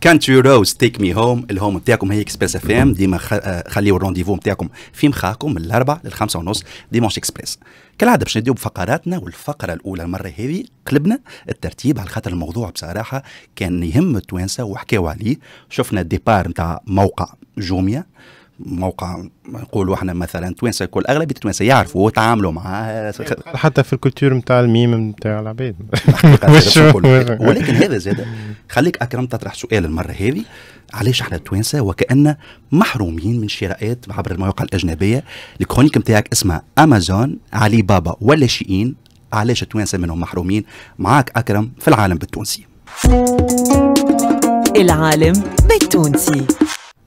كانتري روز تيك مي هوم الهوم نتاعكم هي اكسبريس اف ام ديما آه، خليو الرونديفو نتاعكم في مخاكم من الاربعه للخمسه ونص ديمونش اكسبريس كالعاده باش نبداو بفقراتنا والفقره الاولى المره هذه قلبنا الترتيب على خاطر الموضوع بصراحه كان يهم التوانسه وحكاو عليه شفنا الديبار نتاع موقع جوميا موقع نقولوا احنا مثلا توانسه الكل اغلبيه التوانسه يعرفوا وتعاملوا معاه حتى في الكولتور نتاع الميم نتاع العباد ولكن هذا زاد خليك اكرم تطرح سؤال المره هذه علاش احنا التوانسه وكان محرومين من شراءات عبر المواقع الاجنبيه الكرونيك نتاعك اسمها امازون علي بابا ولا شيئين علاش التوانسه منهم محرومين معاك اكرم في العالم بالتونسي العالم بالتونسي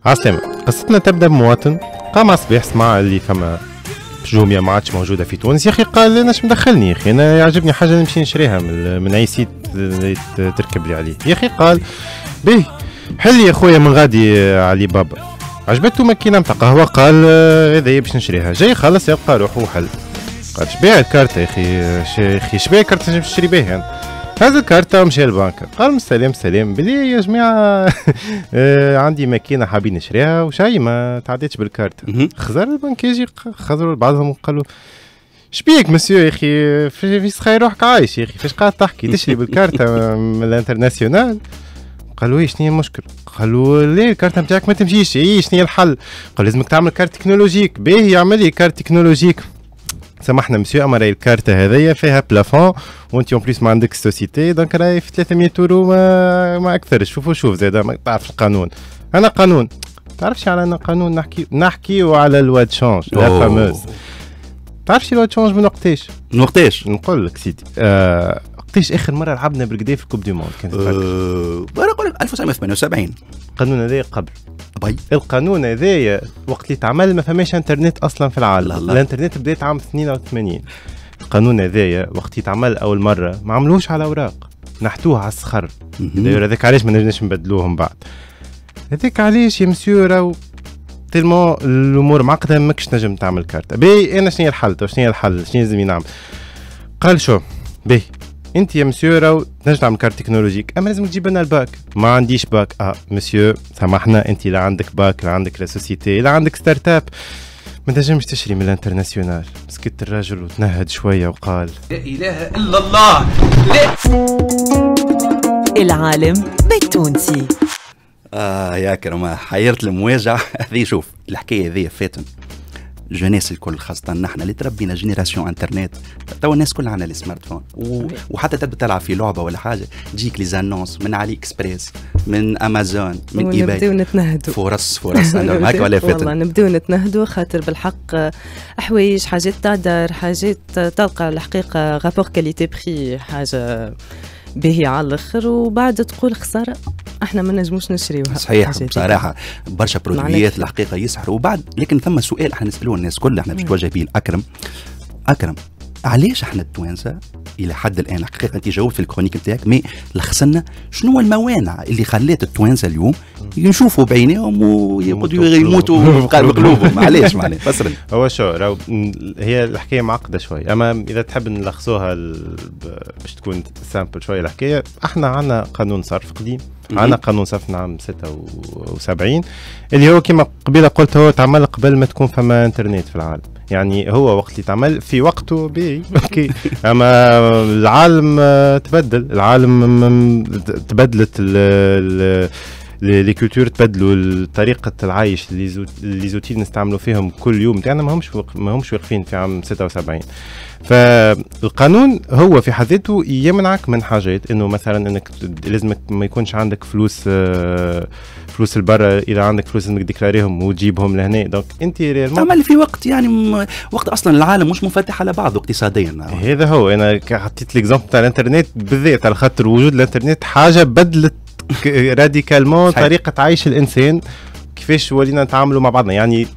عسلامة قصتنا تبدا بمواطن قام صباح سمع اللي فما جوميا ما عادش موجوده في تونس يا اخي قال انا مدخلني يا اخي انا يعجبني حاجه نمشي نشريها من, من اي سيت تركب لي عليه يا اخي قال به حل يا خويا من غادي علي بابا عجبته ماكينه نتاع قهوه قال آه، هذا باش نشريها جاي خلص يلقى روحه حل قال شبيع الكارت يا اخي شبيع الكارت نشري به يعني. خذ الكارتة ومشى البنك قال سلام سلام بلي يا جماعة آه، عندي ماكينة حابين نشريها وشاي ما تعديتش بالكارتة خزر البنك يجي خزر بعضهم وقالوا شبيك مسيو يا اخي فيش تخيل روحك عايش يا اخي فاش قاعد تحكي تشري بالكارتة من الانترناسيونال قالوا ايش شنو المشكل؟ قالوا ليه الكارتة نتاعك ما تمشيش ايش شنو الحل؟ قال لازمك تعمل كارت تكنولوجيك باهي يعمل لي كارت تكنولوجيك سامحنا مسيو اما راهي الكارت هذيا فيها بلافون وانت اون بليس ما عندك سوسيتي دونك راهي في 300 اورو ما, ما اكثر شوف شوف زاد ما تعرف القانون انا قانون تعرفش على انا قانون نحكي نحكي على الوا تشونج لا فاموز تعرفش الوا تشونج من وقتاش من وقتاش نقول لك سيدي آه وقتاش اخر مره لعبنا بالكدا في الكوب دي موند كان تفكر؟ أه... نقول لك 1978 القانون هذا قبل باي القانون هذايا وقت اللي تعمل ما فماش انترنت اصلا في العالم لا. الانترنت بدات عام 82 القانون هذايا وقت اللي تعمل اول مره ما عملوش على اوراق نحتوه على الصخر هذاك علاش ما نجمش نبدلوهم بعد هذاك علاش يا مسيو راهو تيلمون الامور معقده ماكش تنجم تعمل كارت باهي انا شنو هي الحل شنو هي الحل شنو لازم نعمل قال شو باهي انت يا مسيو راهو تنجم تعمل كارت تكنولوجيك اما لازم تجيب لنا الباك ما عنديش باك اه مسيو سامحنا انت لا عندك باك لا عندك لا سوسيتي لا عندك ستارت اب ما تنجمش تشري من الانترناسيونال مسكت الراجل وتنهد شويه وقال لا اله الا الله لا العالم بالتونسي اه يا كرمه حيرت المواجع هذه شوف الحكايه هذه فاتن الجناس الكل خاصه نحن اللي تربينا جينيراسيون انترنت تو الناس كلها عندها السمارت فون و... وحتى تبدا تلعب في لعبه ولا حاجه تجيك لي زانونس من علي اكسبريس من امازون من ايباي نبداو نتنهدوا فرص فرص هكا ولا فاتن والله نبداو نتنهدوا خاطر بالحق حوايج حاجات تعذر حاجات تلقى الحقيقه غابور كاليتي بري حاجه باهية على الاخر وبعد تقول خساره احنا ما نجموش نشريوها صحيح بصراحه برشا برودويات الحقيقه يسحروا وبعد لكن ثم سؤال احنا نسالوه الناس كلها احنا باش نتوجه به الاكرم اكرم علاش احنا التوانسه الى حد الان حقيقه انت جاوبت في الكرونيك نتاعك مي لخصنا شنو الموانع اللي خلات التوانسه اليوم يشوفوا بعينيهم ويقعدوا يموتوا بقلوبهم علاش معناها فسر هو شو هي الحكايه معقده شوي اما اذا تحب نلخصوها باش تكون سامبل شويه الحكايه احنا عندنا قانون صرف قديم عندنا قانون صف عام 76 اللي هو كما قبيله قلت هو تعمل قبل ما تكون فما انترنت في العالم يعني هو وقت اللي تعمل في وقته باهي اوكي اما العالم تبدل العالم تبدلت ال ال لي كولتور تبدلوا طريقه العيش لي زوتي نستعملوا فيهم كل يوم تاعنا ما همش ما همش واقفين في عام 76 فالقانون هو في حد ذاته يمنعك من حاجات انه مثلا انك لازمك ما يكونش عندك فلوس آه، فلوس البرة اذا عندك فلوس لازمك ديكلاريهم وتجيبهم لهنا دونك انت تعمل في وقت يعني وقت اصلا العالم مش منفتح على بعضه اقتصاديا هذا هو انا حطيت ليكزومبل تاع الانترنت بالذات على خاطر وجود الانترنت حاجه بدلت راديكالمون طريقه عيش الانسان كيفاش ولينا نتعاملوا مع بعضنا يعني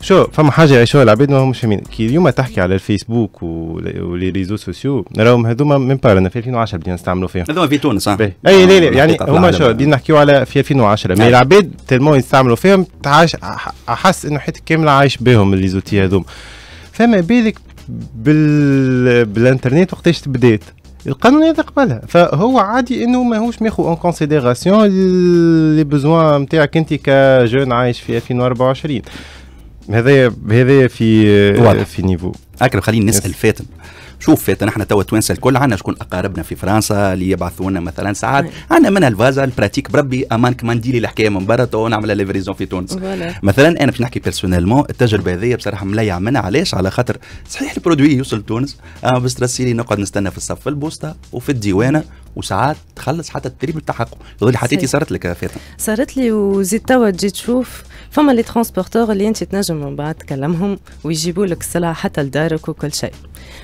شو فما حاجه يعيشوها العباد ما همش فاهمين كي اليوم تحكي على الفيسبوك ولي ريزو سوسيو راهم هذوما من بارنا في 2010 بدينا نستعملوا فيهم هذوما في تونس اي لا لا آه، يعني هما شو بدينا نحكيو على في 2010 إيه. مي العباد تلمون يستعملوا فيهم تعاش احس انه حياتك كامله عايش بهم لي زوتي هذوما فما بالك بال... بالانترنت وقتاش بديت القانون يتقبلها فهو عادي انه ماهوش ماخو اون كونسيديراسيون لي بوزوان نتاعك انت كجون عايش في 2024 هذايا هذايا في واضح. في نيفو اكرم خليني نسال فاتن شوف فاتنا احنا توا التوانسه الكل عندنا شكون اقاربنا في فرنسا اللي يبعثوا لنا مثلا ساعات نعم. عندنا منها الفازا البراتيك بربي ما كمانديلي الحكايه من برا تو نعملها ليفريزون في تونس مثلا انا باش نحكي بيرسونيلمون التجربه هذه بصراحه مليع منها علاش على خاطر صحيح البرودوي يوصل لتونس آه، بس راسيلي نقعد نستنى في الصف في البوسطه وفي الديوانه وساعات تخلص حتى التريبل بتاعكم يظل حتى صارت لك فاتن صارت لي وزيد توا تجي تشوف فما لي ترونسبورتور اللي انت تنجم من بعد تكلمهم ويجيبوا لك السلعه حتى لدارك وكل شيء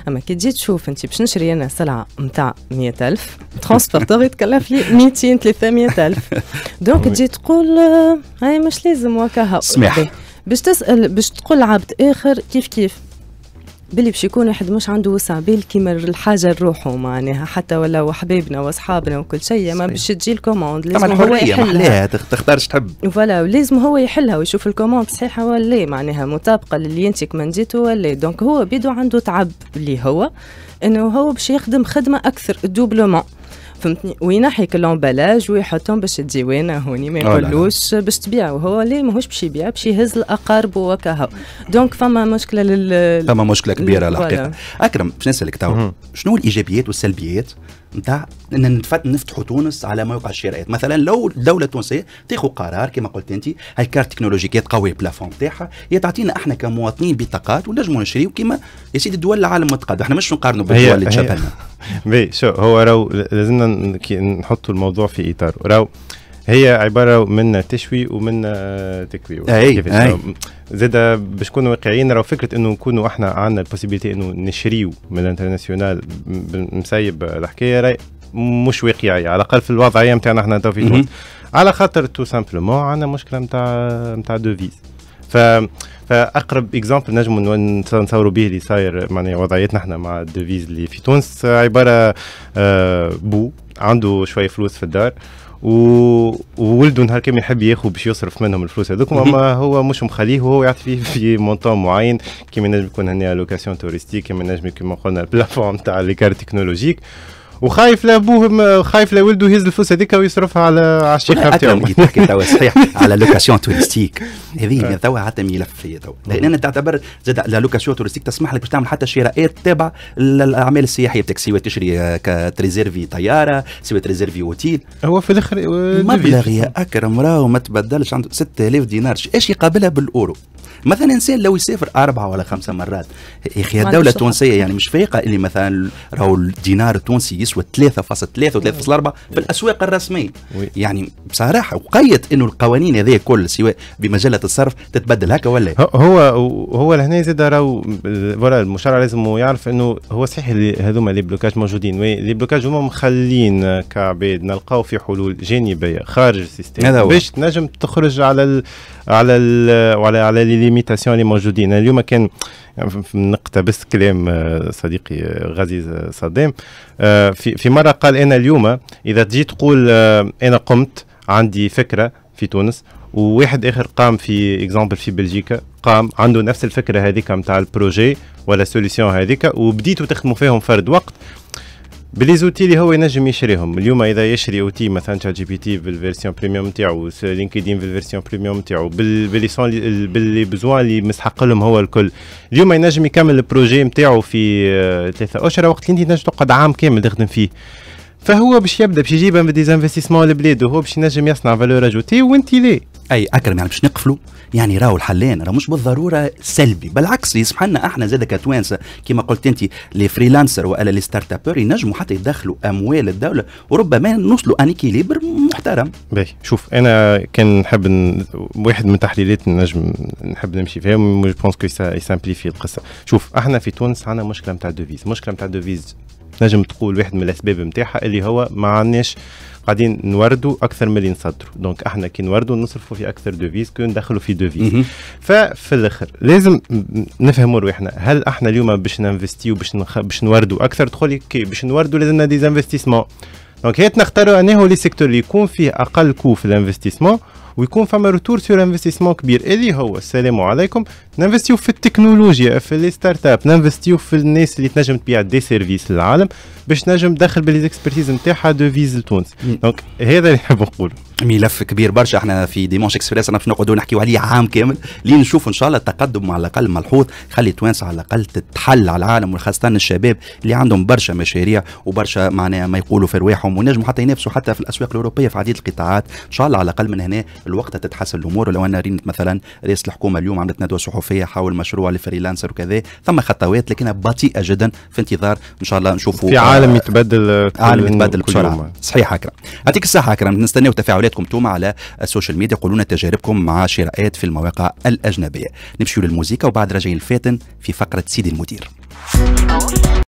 اما كي تجي تشوف انت باش نشري انا سلعه نتاع 100000 ترونسبورتور يتكلف لي 200 300000 دونك تجي تقول هاي مش لازم وكاها سمح باش تسال باش تقول عبد اخر كيف كيف بلي باش يكون واحد مش عنده وسع بال كيما الحاجه لروحه معناها حتى ولا حبايبنا واصحابنا وكل شيء ما باش تجي الكوموند لازم هو يحلها تختارش تحب فوالا ولازم هو يحلها ويشوف الكوموند صحيحه ولا لا معناها مطابقه للي انت كمنديته ولا لا دونك هو بيدو عنده تعب اللي هو انه هو باش يخدم خدمه اكثر دوبلومون فهمتني وينحيك اللومبلاج ويحطهم باش الديوانه هوني ما يقولوش باش تبيع هو ليه ماهوش باش يبيع باش يهز الاقارب وكهو دونك فما مشكله لل فما مشكله كبيره الحقيقه اكرم باش نسالك تو شنو الايجابيات والسلبيات نتاع ان نفتحوا تونس على موقع الشرائيات مثلا لو الدوله التونسيه تاخذ قرار كما قلت انت هاي كارت تكنولوجيكيات قوي البلافون تاعها هي تعطينا احنا كمواطنين بطاقات ونجموا نشريو كيما يا سيدي الدول العالم متقدم احنا مش نقارنوا بالدول اللي تشبهنا بي شو هو رو لازمنا نحطوا الموضوع في اطار رو هي عباره من تشوي ومن آه، تكوي اي اي زاد باش نكونوا واقعيين راه فكره انه نكونوا احنا عندنا البوسيبيليتي انه نشريو من الانترناسيونال مسيب الحكايه راهي مش واقعيه على الاقل في الوضعيه نتاعنا احنا تو في على خاطر تو سامبلومون عندنا مشكله نتاع نتاع دوفيز ف فاقرب اكزامبل نجم نتصوروا به اللي صاير معناها وضعيتنا احنا مع الديفيز اللي في تونس عباره آه، بو عنده شويه فلوس في الدار و... وولده نهار كامل يحب ياخذ باش يصرف منهم الفلوس هذوك اما هو مش مخليه وهو يعطي فيه في مونطون معين كيما نجم يكون هنا لوكاسيون توريستيك كيما نجم كيما قلنا البلافون تاع لي كارت تكنولوجيك وخايف لابوه خايف لولده يهز الفلوس هذيك ويصرفها على على الشيخ تاعهم تحكي توا صحيح على لوكاسيون توريستيك هذه آه. توا حتى ملف هي توا لان انا تعتبر زاد لا لوكاسيون توريستيك تسمح لك باش تعمل حتى شرائيات تابعه للاعمال السياحيه بتاعك سواء تشري تريزيرفي طياره سواء تريزيرفي اوتيل هو في الاخر آه، مبلغ يا اكرم راهو ما تبدلش عنده 6000 دينار ايش يقابلها بالاورو مثلا انسان لو يسافر اربعه ولا خمسه مرات يا اخي الدوله التونسيه يعني مش فايقه اللي مثلا راهو الدينار التونسي يسوى 3.3 و3.4 في الاسواق الرسميه يعني بصراحه وقيت انه القوانين هذه كل سواء بمجله الصرف تتبدل هكا ولا هو هو لهنا زاد راهو فوالا المشرع لازم يعرف انه هو صحيح هذوما لي بلوكاج موجودين وي لي بلوكاج هما مخلين كعباد نلقاو في حلول جانبيه خارج السيستم باش تنجم تخرج على الـ على ال على على ليميتاسيون اللي موجودين اليوم كان نقتبس كلام آه، صديقي آه، غازي آه، صدام في في مره قال انا اليوم اذا تجي تقول انا قمت عندي فكره في تونس وواحد اخر قام في اكزامبل في بلجيكا قام عنده نفس الفكره هذيك نتاع البروجي ولا سوليسيون هذيك وبديتوا تخدموا فيهم فرد وقت بلي زوتي اللي هو ينجم يشريهم اليوم اذا يشري اوتي مثلا تاع جي بي تي بالفيرسيون بريميوم نتاعو لينكدين بالفيرسيون بريميوم نتاعو بالليسون باللي بزوان اللي مسحق لهم هو الكل اليوم ينجم يكمل البروجي نتاعو في آه، ثلاثه اشهر وقت اللي انت تنجم تقعد عام كامل تخدم فيه فهو باش يبدا باش يجيبها من ديزانفستيسمون للبلاد وهو باش ينجم يصنع فالور اجوتي وانت ليه اي اكرم يعني باش نقفلوا يعني راهو الحلان راه مش بالضروره سلبي بالعكس يسمح لنا احنا زاد كتوانسه كما قلت انت لي فريلانسر والا لي ستارت ابور ينجموا حتى يدخلوا اموال الدوله وربما نوصلوا ان كيليبر محترم باهي شوف انا كان نحب ن... واحد من تحليلات نجم نحب نمشي فيها جو بونس كو يسامبليفي القصه شوف احنا في تونس عندنا مشكله نتاع الدوفيز مشكله نتاع الدوفيز تنجم تقول واحد من الاسباب نتاعها اللي هو ما عندناش قاعدين نوردوا اكثر من اللي نصدروا دونك احنا كي نوردوا نصرفوا في اكثر دوفيز كون ندخلوا في دوفيز ففي الاخر لازم نفهموا روحنا هل احنا اليوم باش ننفستيو باش نخ... باش نوردوا اكثر تقول كي باش نوردوا لازمنا ديزانفستيسمون دونك هي نختاروا انه لي سيكتور اللي يكون فيه اقل كو في الانفستيسمون ويكون فما روتور سور انفستيسمون كبير اللي هو السلام عليكم ننفستيو في التكنولوجيا في لي ستارت اب ننفستيو في الناس اللي تنجم تبيع دي سيرفيس للعالم باش نجم تدخل بالاكسبرتيز نتاعها دو فيز لتونس دونك هذا اللي نحب نقوله ملف كبير برشا احنا في ديمونش اكسبريس انا باش نقعدوا نحكيوا عليه عام كامل لين نشوف ان شاء الله التقدم على الاقل ملحوظ خلي توانس على الاقل تتحل على العالم وخاصه الشباب اللي عندهم برشا مشاريع وبرشا معناها ما يقولوا في رواحهم ونجموا حتى ينافسوا حتى في الاسواق الاوروبيه في عديد القطاعات ان شاء الله على الاقل من هنا الوقت تتحسن الامور لو انا رينت مثلا رئيس الحكومه اليوم عملت ندوه صحفيه حول مشروع الفريلانسر وكذا ثم خطوات لكنها بطيئه جدا في انتظار ان شاء الله نشوفوا في عالم آه، يتبدل عالم يتبدل بسرعه صحيح اكرم يعطيك الصحه اكرم نستناو تفاعلات تعليقاتكم توما على السوشيال ميديا قولوا لنا تجاربكم مع شراءات في المواقع الاجنبيه نمشيو للموسيقى وبعد راجعين الفاتن في فقره سيدي المدير